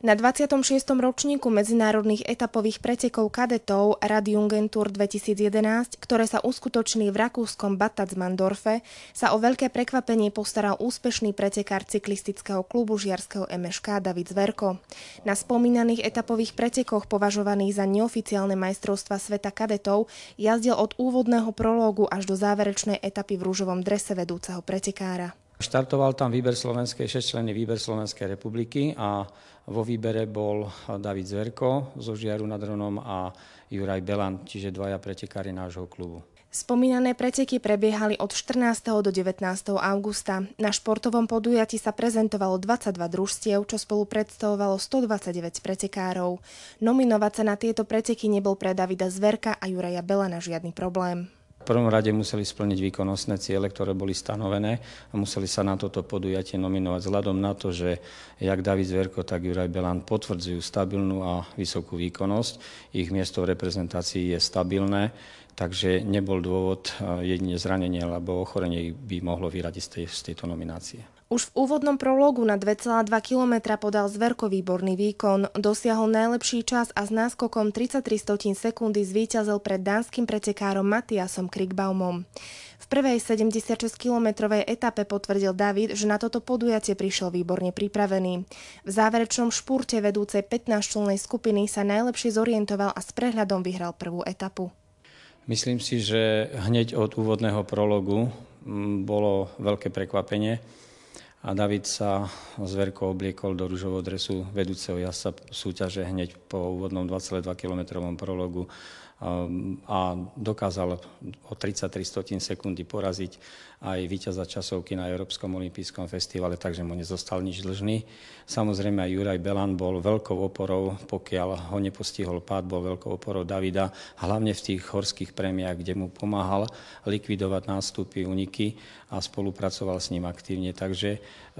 Na 26. ročníku medzinárodných etapových pretekov kadetov Radjungentur 2011, ktoré sa uskutoční v rakúskom Batacmandorfe, sa o veľké prekvapenie postaral úspešný pretekár cyklistického klubu žiarského MŠK David Zverko. Na spomínaných etapových pretekoch považovaných za neoficiálne majstrovstva sveta kadetov jazdil od úvodného prológu až do záverečnej etapy v rúžovom drese vedúceho pretekára. Štartoval tam výber Slovenskej, šesťčlenný výber Slovenskej republiky a vo výbere bol David Zverko zo Žiaru nad Hronom a Juraj Belan, čiže dvaja pretekári nášho klubu. Spomínané preteky prebiehali od 14. do 19. augusta. Na športovom podujati sa prezentovalo 22 družstiev, čo spolu predstavovalo 129 pretekárov. Nominovať sa na tieto preteky nebol pre Davida Zverka a Juraja Belana žiadny problém. V prvom rade museli splniť výkonnostné ciele, ktoré boli stanovené a museli sa na toto podujatie nominovať vzhľadom na to, že jak David Zverko, tak Juraj Belan potvrdzujú stabilnú a vysokú výkonnosť. Ich miesto v reprezentácii je stabilné, takže nebol dôvod e, jedine zranenie alebo ochorenie by mohlo vyradiť z, tej, z tejto nominácie. Už v úvodnom prologu na 2,2 km podal Zverko výborný výkon, dosiahol najlepší čas a s náskokom 33 stotín sekundy zvíťazil pred dánskym pretekárom Matiasom Krikbaumom. V prvej 76-kilometrovej etape potvrdil David, že na toto podujatie prišiel výborne pripravený. V záverečnom špurte vedúcej 15-člennej skupiny sa najlepšie zorientoval a s prehľadom vyhral prvú etapu. Myslím si, že hneď od úvodného prologu mm, bolo veľké prekvapenie a David sa s Verkou obliekol do rúžového dresu vedúceho jasa súťaže hneď po úvodnom 2,2 kilometrovom prologu Ehm, a dokázal o 33 stotín sekundy poraziť aj víťaza časovky na Európskom olympijskom festivale, takže mu nezostal nič dlžný. Samozrejme aj Juraj Belan bol veľkou oporou, pokiaľ ho nepostihol pád, bol veľkou oporou Davida, hlavne v tých horských prémiách, kde mu pomáhal likvidovať nástupy, uniky a spolupracoval s ním aktívne. Takže e,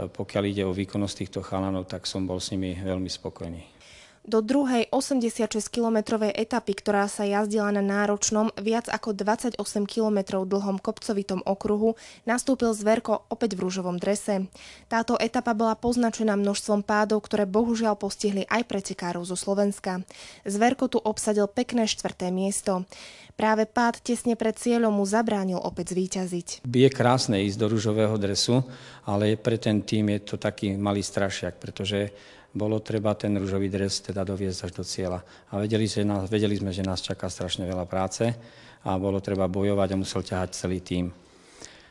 pokiaľ ide o výkonnosť týchto chalanov, tak som bol s nimi veľmi spokojný. Do druhej 86-kilometrovej etapy, ktorá sa jazdila na náročnom, viac ako 28 kilometrov dlhom kopcovitom okruhu, nastúpil Zverko opäť v rúžovom drese. Táto etapa bola poznačená množstvom pádov, ktoré bohužiaľ postihli aj pretekárov zo Slovenska. Zverko tu obsadil pekné štvrté miesto. Práve pád tesne pred cieľom mu zabránil opäť zvíťaziť. Je krásne ísť do rúžového dresu, ale pre ten tým je to taký malý strašiak, pretože bolo treba ten rúžový dres teda doviezť až do cieľa. A vedeli, že nás, vedeli sme, že nás čaká strašne veľa práce a bolo treba bojovať a musel ťahať celý tým.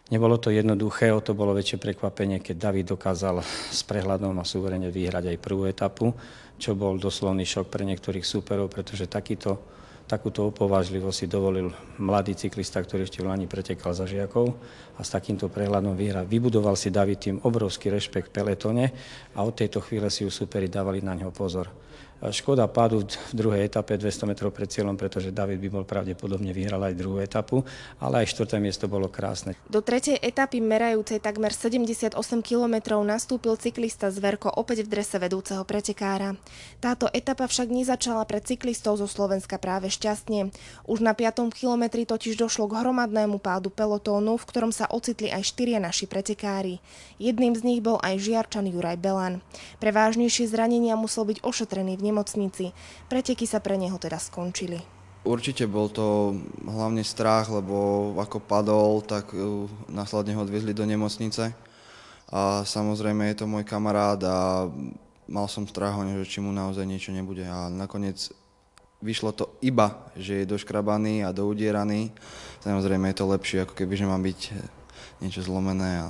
Nebolo to jednoduché, o to bolo väčšie prekvapenie, keď David dokázal s prehľadom a súverene vyhrať aj prvú etapu, čo bol doslovný šok pre niektorých súperov, pretože takýto Takúto opovážlivosť si dovolil mladý cyklista, ktorý ešte v Lani pretekal za žiakov a s takýmto prehľadom vyhral. Vybudoval si David tým obrovský rešpekt peletone a od tejto chvíle si ju superi dávali na neho pozor. Škoda padú v druhej etape 200 metrov pred cieľom, pretože David by bol pravdepodobne vyhral aj druhú etapu, ale aj štvrté miesto bolo krásne. Do tretej etapy merajúcej takmer 78 kilometrov nastúpil cyklista Zverko opäť v drese vedúceho pretekára. Táto etapa však nezačala pre cyklistov zo Slovenska práve šťastne. Už na 5. kilometri totiž došlo k hromadnému pádu pelotónu, v ktorom sa ocitli aj štyria naši pretekári. Jedným z nich bol aj žiarčan Juraj Belan. Pre vážnejšie zranenia musel byť ošetrený v nemocnici. Preteky sa pre neho teda skončili. Určite bol to hlavne strach, lebo ako padol, tak e, následne ho odviezli do nemocnice. A samozrejme je to môj kamarát a mal som strach že či mu naozaj niečo nebude. A nakoniec vyšlo to iba, že je doškrabaný a doudieraný. Samozrejme je to lepšie, ako keby, že má byť e, niečo zlomené a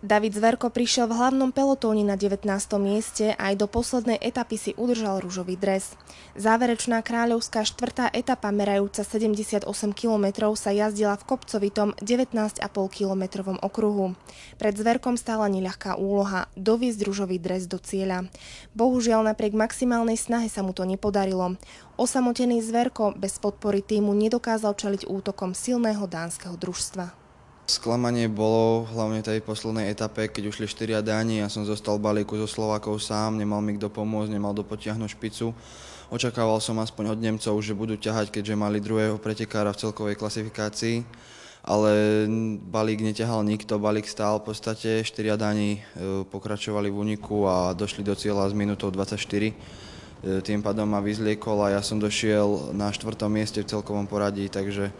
David Zverko prišiel v hlavnom pelotóne na 19. mieste a aj do poslednej etapy si udržal rúžový dres. Záverečná kráľovská štvrtá etapa merajúca 78 km sa jazdila v kopcovitom 19,5 km okruhu. Pred Zverkom stála neľahká úloha – doviezť rúžový dres do cieľa. Bohužiaľ napriek maximálnej snahe sa mu to nepodarilo. Osamotený Zverko bez podpory týmu nedokázal čeliť útokom silného dánskeho družstva. Sklamanie bolo hlavne tej poslednej etape, keď ušli 4 dáni, ja som zostal balíku so Slovákov sám, nemal mi kto pomôcť, nemal kto špicu. Očakával som aspoň od Nemcov, že budú ťahať, keďže mali druhého pretekára v celkovej klasifikácii, ale balík neťahal nikto, balík stál v podstate, 4 dáni e, pokračovali v úniku a došli do cieľa s minútou 24 E, tým pádom ma vyzliekol a ja som došiel na štvrtom mieste v celkovom poradí, takže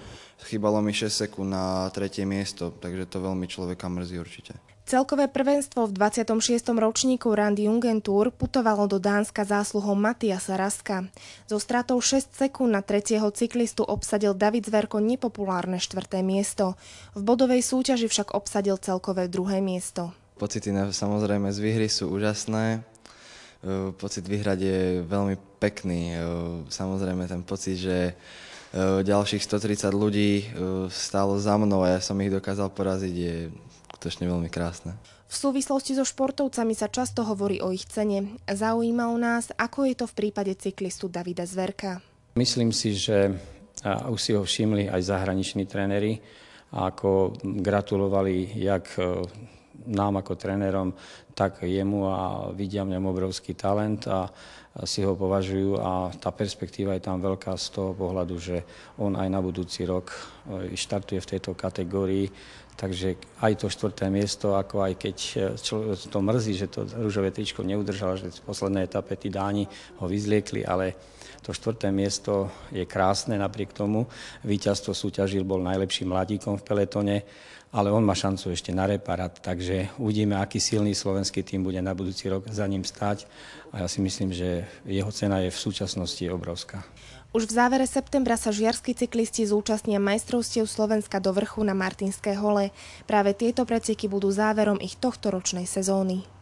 chýbalo mi 6 sekúnd na tretie miesto, takže to veľmi človeka mrzí určite. Celkové prvenstvo v 26. ročníku Randy Jungentur putovalo do Dánska zásluhou Matiasa Raska. So stratou 6 sekúnd na tretieho cyklistu obsadil David Zverko nepopulárne štvrté miesto. V bodovej súťaži však obsadil celkové druhé miesto. Pocity samozrejme z výhry sú úžasné, Eh, pocit vyhrať je veľmi pekný. Eh, samozrejme ten pocit, že eh, ďalších 130 ľudí stálo za mnou a ja som ich dokázal poraziť, je skutočne veľmi krásne. V súvislosti so športovcami sa často hovorí o ich cene. Zaujímalo nás, ako je to v prípade cyklistu Davida Zverka. Myslím si, že už si ho všimli aj zahraniční tréneri, ako gratulovali jak nám ako trénerom, tak jemu a vidia v ňom obrovský talent a si ho považujú a tá perspektíva je tam veľká z toho pohľadu, že on aj na budúci rok eh, štartuje v tejto kategórii, takže aj to štvrté miesto, ako aj keď eh, to mrzí, že to rúžové tričko neudržalo, že v poslednej etape tí Dáni ho vyzliekli, ale to štvrté miesto je krásne napriek tomu. Výťazstvo súťažil, bol najlepším mladíkom v peletone, ale on má šancu ešte na reparát, takže uvidíme, aký silný slovenský slovenský tým bude na budúci rok za ním stať a ja si myslím, že jeho cena je v súčasnosti obrovská. Už v závere septembra sa žiarskí cyklisti zúčastnia majstrovstiev Slovenska do vrchu na Martinské hole. Práve tieto preteky budú záverom ich tohto ročnej sezóny.